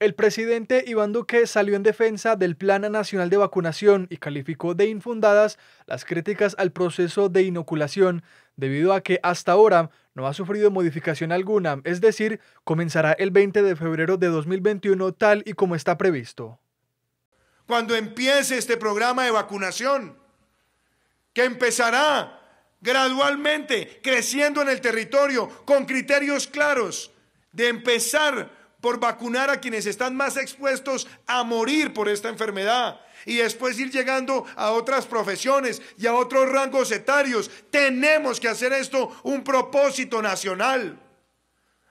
El presidente Iván Duque salió en defensa del Plan Nacional de Vacunación y calificó de infundadas las críticas al proceso de inoculación, debido a que hasta ahora no ha sufrido modificación alguna, es decir, comenzará el 20 de febrero de 2021 tal y como está previsto. Cuando empiece este programa de vacunación, que empezará gradualmente, creciendo en el territorio, con criterios claros, de empezar por vacunar a quienes están más expuestos a morir por esta enfermedad y después ir llegando a otras profesiones y a otros rangos etarios. Tenemos que hacer esto un propósito nacional,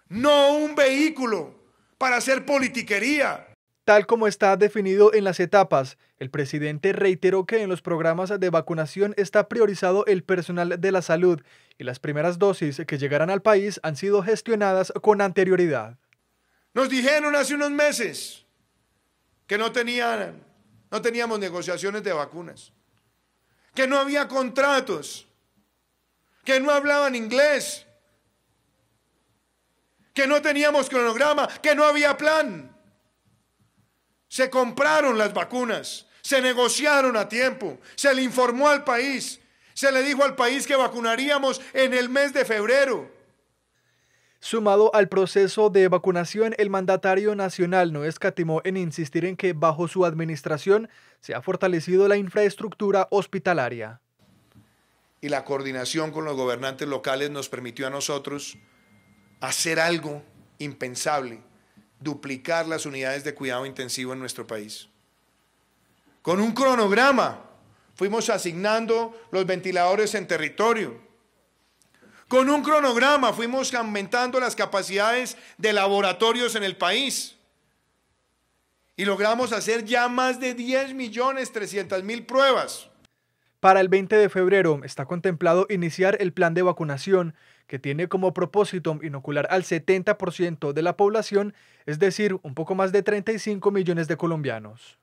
no un vehículo para hacer politiquería. Tal como está definido en las etapas, el presidente reiteró que en los programas de vacunación está priorizado el personal de la salud y las primeras dosis que llegarán al país han sido gestionadas con anterioridad. Nos dijeron hace unos meses que no, tenían, no teníamos negociaciones de vacunas, que no había contratos, que no hablaban inglés, que no teníamos cronograma, que no había plan. Se compraron las vacunas, se negociaron a tiempo, se le informó al país, se le dijo al país que vacunaríamos en el mes de febrero. Sumado al proceso de vacunación, el mandatario nacional no escatimó en insistir en que bajo su administración se ha fortalecido la infraestructura hospitalaria. Y la coordinación con los gobernantes locales nos permitió a nosotros hacer algo impensable, duplicar las unidades de cuidado intensivo en nuestro país. Con un cronograma fuimos asignando los ventiladores en territorio, con un cronograma fuimos aumentando las capacidades de laboratorios en el país. Y logramos hacer ya más de 10 millones 300 mil pruebas. Para el 20 de febrero está contemplado iniciar el plan de vacunación que tiene como propósito inocular al 70% de la población, es decir, un poco más de 35 millones de colombianos.